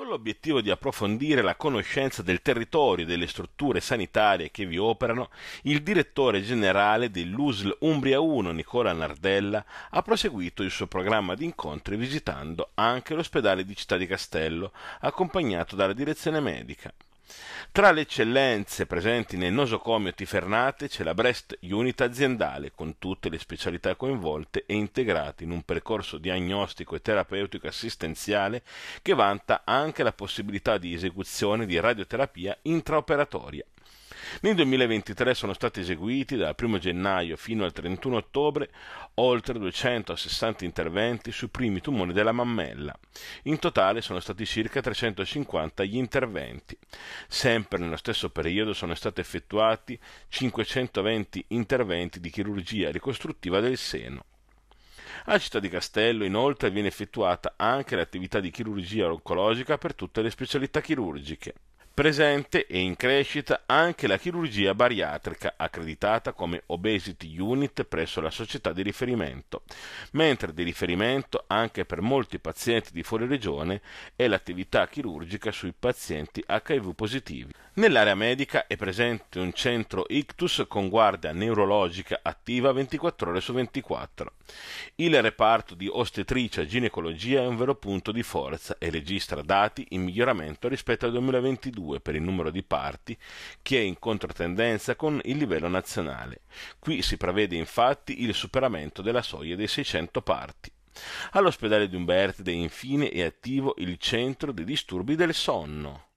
con l'obiettivo di approfondire la conoscenza del territorio e delle strutture sanitarie che vi operano, il direttore generale dell'USL Umbria 1 Nicola Nardella ha proseguito il suo programma di incontri visitando anche l'ospedale di Città di Castello, accompagnato dalla direzione medica. Tra le eccellenze presenti nel nosocomio Tifernate c'è la Brest Unit aziendale, con tutte le specialità coinvolte e integrate in un percorso diagnostico e terapeutico assistenziale che vanta anche la possibilità di esecuzione di radioterapia intraoperatoria. Nel 2023 sono stati eseguiti dal 1 gennaio fino al 31 ottobre oltre 260 interventi sui primi tumori della mammella. In totale sono stati circa 350 gli interventi. Sempre nello stesso periodo sono stati effettuati 520 interventi di chirurgia ricostruttiva del seno. A Città di Castello inoltre viene effettuata anche l'attività di chirurgia oncologica per tutte le specialità chirurgiche presente e in crescita anche la chirurgia bariatrica accreditata come Obesity Unit presso la società di riferimento, mentre di riferimento anche per molti pazienti di fuori regione è l'attività chirurgica sui pazienti HIV positivi. Nell'area medica è presente un centro ictus con guardia neurologica attiva 24 ore su 24. Il reparto di ostetricia e ginecologia è un vero punto di forza e registra dati in miglioramento rispetto al 2022 2 per il numero di parti, che è in controtendenza con il livello nazionale. Qui si prevede infatti il superamento della soglia dei 600 parti. All'ospedale di Umbertide infine è attivo il centro dei disturbi del sonno